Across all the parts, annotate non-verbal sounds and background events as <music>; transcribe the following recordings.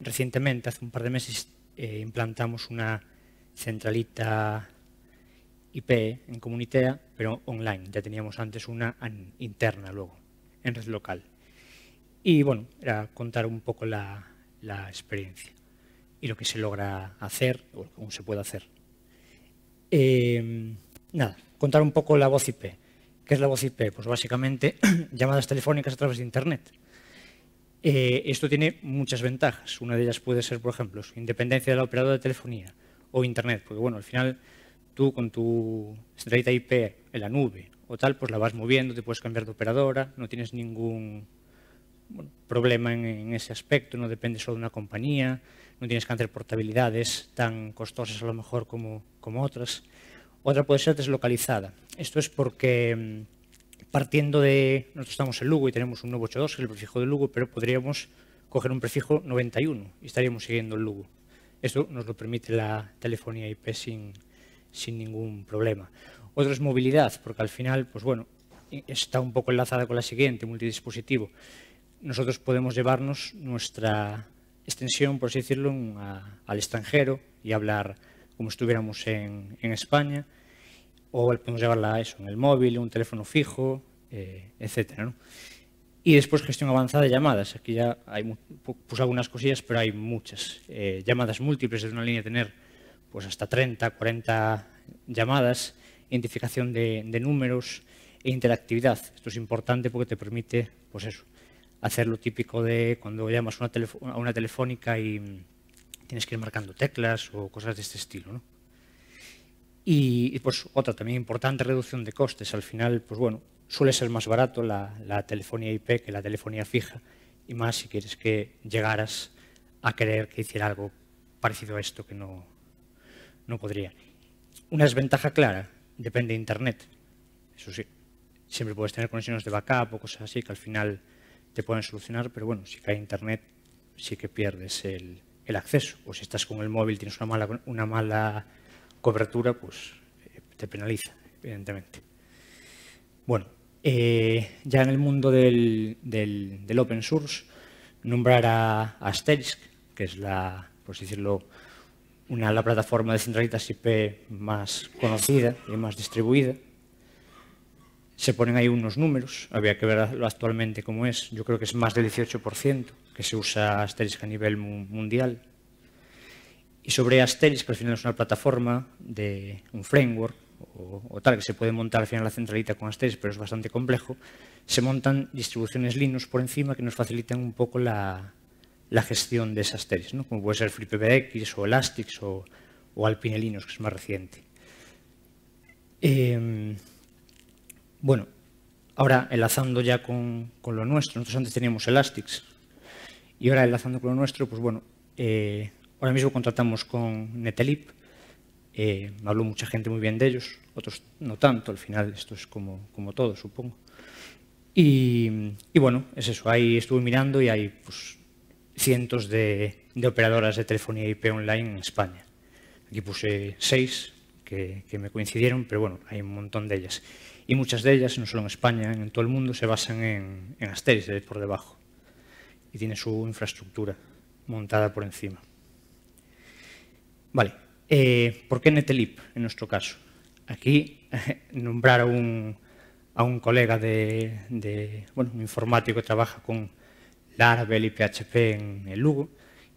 Recientemente, hace un par de meses, eh, implantamos una centralita IP en Comunitea, pero online. Ya teníamos antes una interna luego, en red local. Y bueno, era contar un poco la, experiencia y lo que se logra hacer o cómo se puede hacer. Em, nada, contar un poco la voz IP. ¿Qué es la voz IP? Pues básicamente <clears throat> llamadas telefónicas a través de Internet. Eh, esto tiene muchas ventajas. Una de ellas puede ser, por ejemplo, su independencia del operadora de telefonía o Internet, porque bueno, al final tú con tu centralita IP en la nube o tal, pues la vas moviendo, te puedes cambiar de operadora, no tienes ningún problema en, ese aspecto, no depende solo de una compañía, no tienes que hacer portabilidades tan costosas a lo mejor como, como otras. Otra puede ser deslocalizada. Esto es porque mm, partiendo de, nosotros estamos en Lugo y tenemos un 982, que es el prefijo de Lugo, pero podríamos coger un prefijo 91 y estaríamos siguiendo el Lugo. Esto nos lo permite la telefonía IP sin, ningún problema. Otro es movilidad, porque al final, pues bueno, está un poco enlazada con la siguiente, multidispositivo. Nosotros podemos llevarnos nuestra extensión, por así decirlo, al extranjero y hablar como estuviéramos en, en España, o podemos llevarla a eso, en el móvil, un teléfono fijo, eh, etcétera. Y después gestión avanzada de llamadas. Aquí ya hay, puse algunas cosillas, pero hay muchas. Eh, llamadas múltiples de una línea, tener pues hasta 30, 40 llamadas, identificación de, números e interactividad. Esto es importante porque te permite, pues eso, hacer lo típico de cuando llamas una a una telefónica y tienes que ir marcando teclas o cosas de este estilo. Y, pues otra también importante reducción de costes. Al final, pues bueno, suele ser más barato la, telefonía IP que la telefonía fija y más si quieres que llegaras a querer que hiciera algo parecido a esto que no, no podría. Una desventaja clara, depende de Internet. Eso sí, siempre puedes tener conexiones de backup o cosas así que al final te pueden solucionar, pero bueno, si cae Internet sí que pierdes el, el acceso. O si estás con el móvil, tienes una mala, una mala cobertura, pues eh, te penaliza, evidentemente. Bueno, eh, ya en el mundo del, del, open source, nombrar a Asterisk, que es la, por decirlo, una la plataforma de centralitas IP más conocida y más distribuida. Se ponen ahí unos números, había que verlo actualmente cómo es. Yo creo que es más del 18% que se usa Asterisk a nivel mundial. Y sobre Asterix, que al final es una plataforma de un framework o, tal, que se puede montar al final la centralita con Asterix, pero es bastante complejo, se montan distribuciones Linux por encima que nos facilitan un poco la, gestión de esas Asterix, ¿no? como puede ser FreePBX o Elastix o, o Alpine Linux, que es más reciente. Em, bueno, ahora enlazando ya con, lo nuestro, nosotros antes teníamos Elastix y ahora enlazando con lo nuestro, pues bueno, eh, Ahora mismo contratamos con Netelip, eh, habló mucha gente muy bien de ellos, otros no tanto, al final esto es como, como todo, supongo. Y, bueno, es eso, ahí estuve mirando y hay pues, cientos de, operadoras de telefonía IP online en España. Aquí puse seis que, me coincidieron, pero bueno, hay un montón de ellas. Y muchas de ellas, no solo en España, en todo el mundo, se basan en, en Asterix por debajo. Y tiene su infraestructura montada por encima. Vale, eh, ¿por qué Netelip en nuestro caso? Aquí <laughs> nombrar a un, colega de, bueno, informático que trabaja con Laravel y PHP en el Lugo,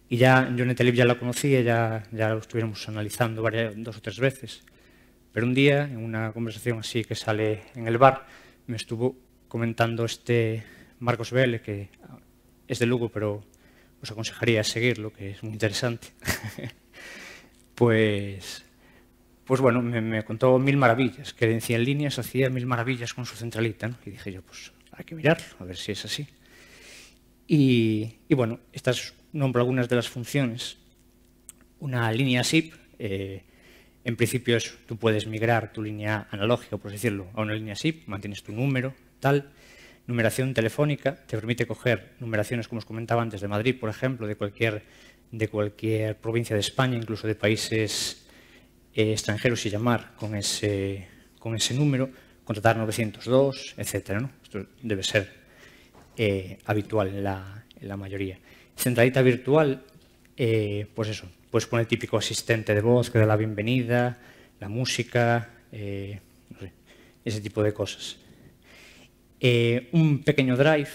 y ya yo Netelip ya lo conocía, ya, ya lo estuviéramos analizando varias, dos o tres veces, pero un día, en una conversación así que sale en el bar, me estuvo comentando este Marcos Vélez, que es de Lugo, pero os aconsejaría seguirlo, que es muy interesante. <laughs> pues, pues bueno, me, contó mil maravillas, que en líneas hacía mil maravillas con su centralita, Y dije yo, pues hay que mirarlo, a ver si es así. Y, bueno, estas nombro algunas de las funciones. Una línea SIP, eh, en principio es, tú puedes migrar tu línea analógica, por decirlo, a una línea SIP, mantienes tu número, tal. Numeración telefónica te permite coger numeraciones, como os comentaba antes, de Madrid, por ejemplo, de cualquier de cualquier provincia de España, incluso de países eh, extranjeros, y llamar con ese, con ese número, contratar 902, etc. ¿no? Esto debe ser eh, habitual en la, mayoría. Centralita virtual, eh, pues eso, puedes poner el típico asistente de voz que da la bienvenida, la música, ese tipo de cosas. un pequeño drive,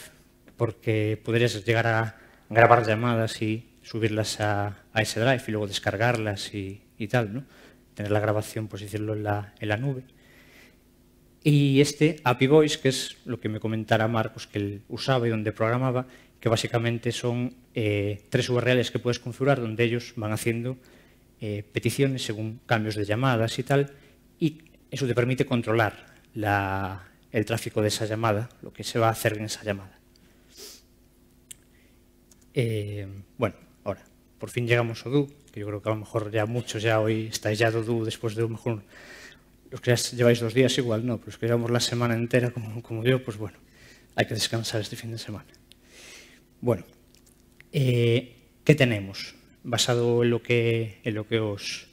porque podrías llegar a grabar llamadas y subirlas a, ese drive y luego descargarlas y, tal, ¿no? Tener la grabación, por pues, decirlo, en la, nube. Y este API Voice, que es lo que me comentara Marcos que él usaba y donde programaba, que básicamente son eh, tres URLs que puedes configurar donde ellos van haciendo eh, peticiones según cambios de llamadas y tal, y eso te permite controlar el tráfico de esa llamada, lo que se va a hacer en esa llamada. Eh, bueno, por fin llegamos a Odoo, que yo creo que a lo mejor ya muchos ya hoy estáis ya de Odoo después de a lo mejor los que ya lleváis dos días igual no, pero los que llevamos la semana entera como, como yo, pues bueno, hay que descansar este fin de semana. Bueno, eh, ¿qué tenemos? Basado en lo que, en lo que os,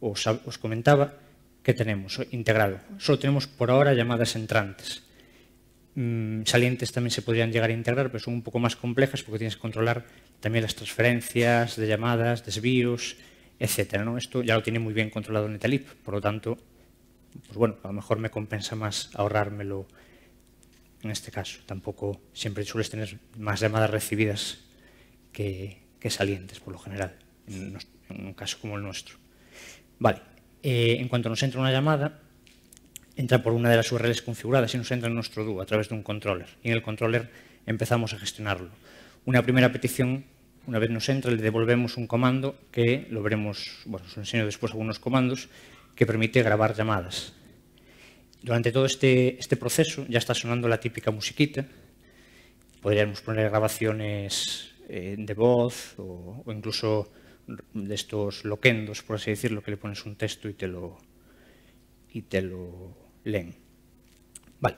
os, os comentaba, ¿qué tenemos integrado? Solo tenemos por ahora llamadas entrantes. Mm, salientes también se podrían llegar a integrar, pero son un poco más complejas porque tienes que controlar también las transferencias de llamadas, desvíos, etcétera. ¿no? Esto ya lo tiene muy bien controlado Netalip, por lo tanto, pues bueno, a lo mejor me compensa más ahorrármelo en este caso. Tampoco siempre sueles tener más llamadas recibidas que, salientes, por lo general, en, un caso como el nuestro. Vale, eh, en cuanto nos entra una llamada, entra por una de las URLs configuradas y nos entra en nuestro dúo a través de un controller. Y en el controller empezamos a gestionarlo. Una primera petición, una vez nos entra, le devolvemos un comando que lo veremos, bueno, os enseño después algunos comandos, que permite grabar llamadas. Durante todo este, este proceso ya está sonando la típica musiquita. Podríamos poner grabaciones eh, de voz o, incluso de estos loquendos, por así decirlo, que le pones un texto y te lo, y te lo len. Vale.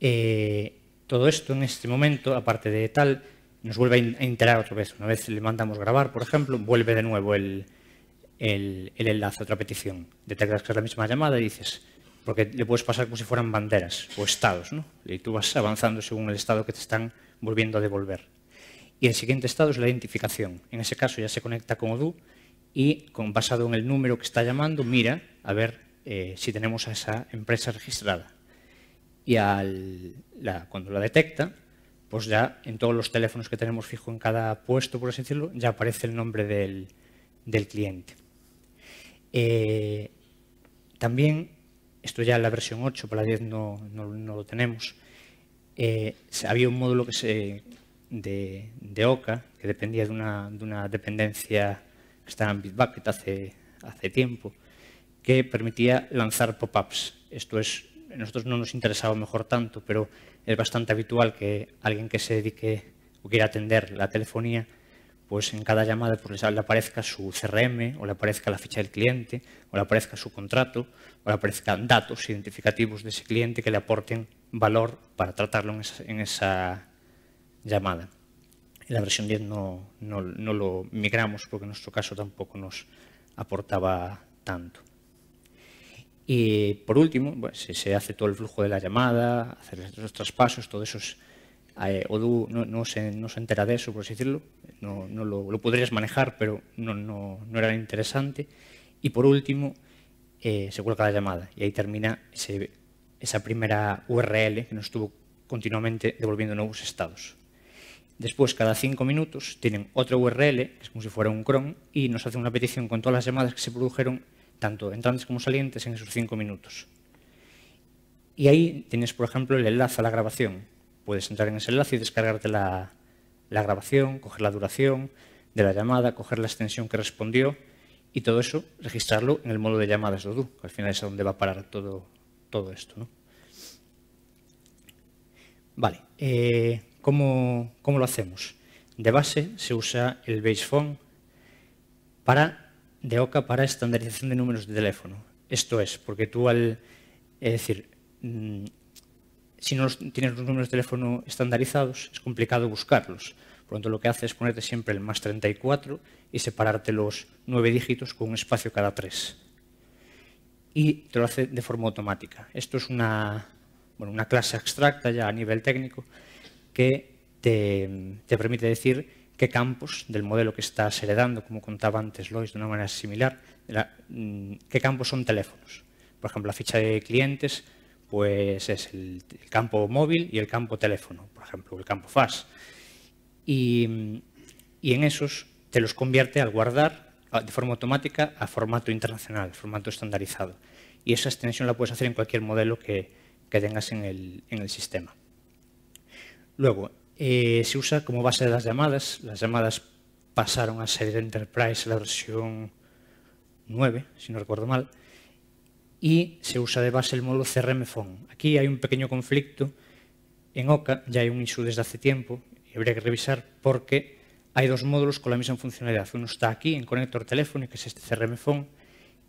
Eh, todo esto en este momento, aparte de tal, nos vuelve a enterar otra vez. Una vez le mandamos grabar, por ejemplo, vuelve de nuevo el, el, enlace, otra petición. Detectas que es la misma llamada y dices, porque le puedes pasar como si fueran banderas o estados, ¿no? Y tú vas avanzando según el estado que te están volviendo a devolver. Y el siguiente estado es la identificación. En ese caso ya se conecta con Odoo y con, basado en el número que está llamando, mira a ver eh, si tenemos a esa empresa registrada. Y al, cuando la detecta, pues ya en todos los teléfonos que tenemos fijo en cada puesto, por así decirlo, ya aparece el nombre del, cliente. Eh, también, esto ya en la versión 8, para la 10 no, no, lo tenemos, eh, había un módulo de, de, OCA que dependía de una, de una dependencia que estaba en Bitbucket hace tiempo, que permitía lanzar pop-ups. Esto es, a nosotros no nos interesaba mejor tanto, pero es bastante habitual que alguien que se dedique o quiera atender la telefonía, pues en cada llamada pues, le aparezca su CRM o le aparezca la ficha del cliente o le aparezca su contrato o le aparezcan datos identificativos de ese cliente que le aporten valor para tratarlo en esa, llamada. En la versión 10 no lo migramos porque en nuestro caso tampoco nos aportaba tanto. Y por último, se, hace todo el flujo de la llamada, hacer los traspasos, todo eso es, eh, no, se, entera de eso, por así decirlo. No, lo, podrías manejar, pero no, era interesante. Y por último, eh, se cuelga la llamada y ahí termina esa primera URL que nos estuvo continuamente devolviendo nuevos estados. Después, cada cinco minutos, tienen otra URL, que es como si fuera un cron, y nos hace una petición con todas las llamadas que se produjeron tanto entrantes como salientes, en esos cinco minutos. Y ahí tienes, por ejemplo, el enlace a la grabación. Puedes entrar en ese enlace y descargarte la, grabación, coger la duración de la llamada, coger la extensión que respondió y todo eso registrarlo en el modo de llamadas de Odoo, que al final es a donde va a parar todo, todo esto. Vale, eh, ¿cómo, lo hacemos? De base se usa el Phone para de OCA para estandarización de números de teléfono. Esto es, porque tú al, es decir, mm, si no tienes los números de teléfono estandarizados, es complicado buscarlos. Por lo tanto, lo que hace es ponerte siempre el más 34 y separarte los nueve dígitos con un espacio cada tres. Y te lo hace de forma automática. Esto es una, bueno, una clase abstracta ya a nivel técnico que te, te permite decir qué campos del modelo que estás heredando, como contaba antes Lois de una manera similar, mm, qué campos son teléfonos. Por ejemplo, la ficha de clientes pues es el, campo móvil y el campo teléfono, por ejemplo, el campo FAS. Mm, y, en esos te los convierte al guardar de forma automática a formato internacional, formato estandarizado. Y esa extensión la puedes hacer en cualquier modelo que, tengas en el, en el, sistema. Luego, eh, se usa como base das llamadas. Las llamadas pasaron a ser Enterprise la versión 9, si no recuerdo mal, y se usa de base el módulo CRM Phone. Aquí hay un pequeño conflicto. En OCA ya hay un issue desde hace tiempo y habría que revisar porque hay dos módulos con la misma funcionalidad. Uno está aquí en conector teléfono, que es este CRM Phone,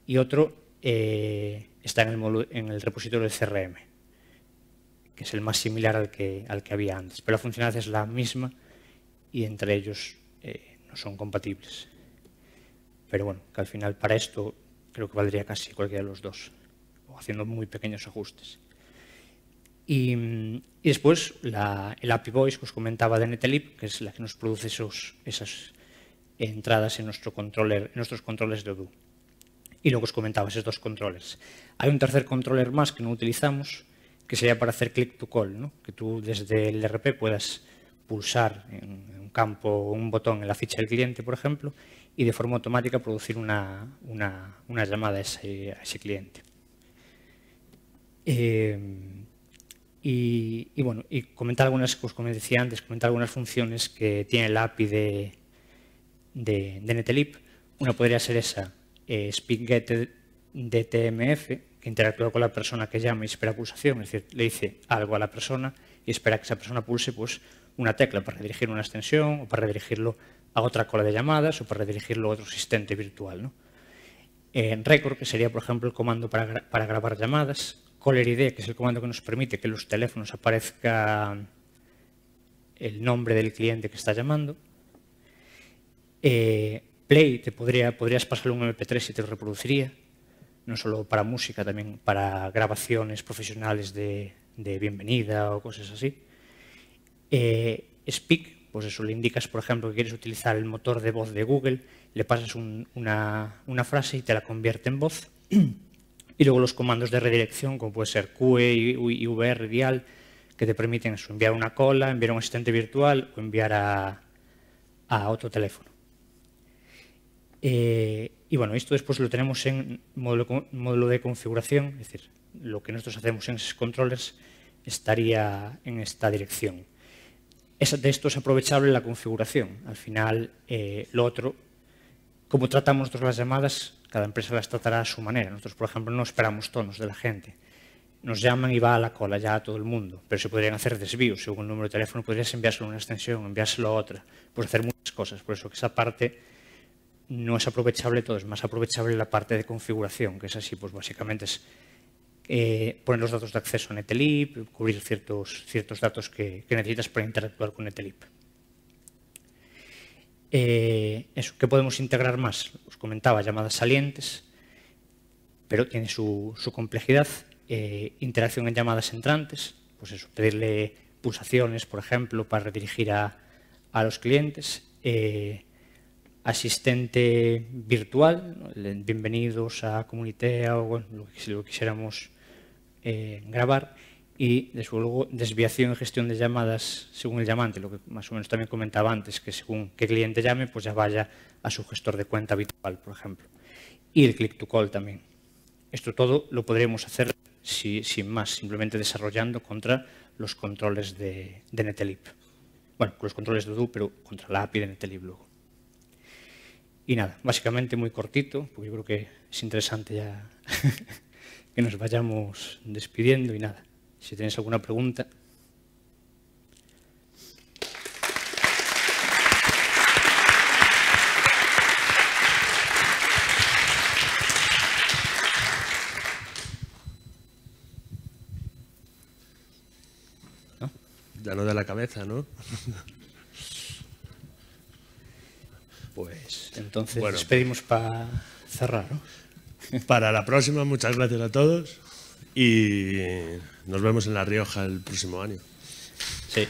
y otro eh, está en el, módulo, en el repositorio de CRM. es el más similar al que, al que había antes. Pero la funcionalidad es la misma y entre ellos eh, no son compatibles. Pero bueno, que al final para esto creo que valdría casi cualquiera de los dos, o haciendo muy pequeños ajustes. Y, después la, el API Voice que os comentaba de Netelib, que es la que nos produce esas entradas en, nuestro en nuestros controles de Odoo. Y lo que os comentaba, esos dos controles. Hay un tercer controller más que no utilizamos, que sería para hacer click to call, que tú desde el RP puedas pulsar en un campo un botón en la ficha del cliente, por ejemplo, y de forma automática producir una, una, llamada a ese, cliente. Eh, y, bueno, y comentar algunas, pues como decía antes, comentar algunas funciones que tiene el API de, de, Una podría ser esa, eh, que interactúa con la persona que llama y espera pulsación, es decir, le dice algo a la persona y espera que esa persona pulse pues, una tecla para redirigir una extensión o para redirigirlo a otra cola de llamadas o para redirigirlo a otro asistente virtual. ¿no? En Record, que sería, por ejemplo, el comando para, grabar llamadas, Caller ID, que es el comando que nos permite que en los teléfonos aparezca el nombre del cliente que está llamando. Eh, play, te podría, podrías pasarle un MP3 y te reproduciría no solo para música, también para grabaciones profesionales de, bienvenida o cosas así. Eh, Speak, pues eso, le indicas, por ejemplo, que quieres utilizar el motor de voz de Google, le pasas una, frase y te la convierte en voz. <clears throat> y luego los comandos de redirección, como puede ser QE y VR dial, que te permiten enviar una cola, enviar un asistente virtual o enviar a, otro teléfono. Eh, y bueno, esto después lo tenemos en módulo, de configuración, es decir, lo que nosotros hacemos en esos controles estaría en esta dirección. Es, de esto es aprovechable la configuración. Al final, eh, lo otro, como tratamos nosotros las llamadas, cada empresa las tratará a su manera. Nosotros, por ejemplo, no esperamos tonos de la gente. Nos llaman y va a la cola ya a todo el mundo, pero se podrían hacer desvíos. Según el número de teléfono podrías enviárselo a una extensión, enviárselo a otra. Puedes hacer muchas cosas, por eso que esa parte no es aprovechable todo, es más aprovechable la parte de configuración, que es así, pues básicamente es eh, poner los datos de acceso a NetLib, cubrir ciertos, ciertos datos que, necesitas para interactuar con NetLib. Eh, eso, ¿Qué podemos integrar más? Os comentaba, llamadas salientes, pero tiene su, complejidad. Eh, interacción en llamadas entrantes, pues eso, pedirle pulsaciones, por ejemplo, para redirigir a, los clientes asistente virtual. Bienvenidos a Comunitea o lo que lo quisiéramos eh, grabar. Y desde luego desviación y gestión de llamadas según el llamante, lo que más o menos también comentaba antes, que según qué cliente llame, pues ya vaya a su gestor de cuenta virtual, por ejemplo. Y el click to call también. Esto todo lo podremos hacer sin más, simplemente desarrollando contra los controles de, de Netlib. Bueno, con los controles de Odoo, pero contra la API de Netlib luego. Y nada, básicamente muy cortito, porque yo creo que es interesante ya <laughs> que nos vayamos despidiendo y nada, si tenéis alguna pregunta. Ya no de la cabeza, ¿no? <laughs> Pues entonces despedimos pues. para cerrar. <laughs> Para la próxima, muchas gracias a todos y nos vemos en La Rioja el próximo año. Sí.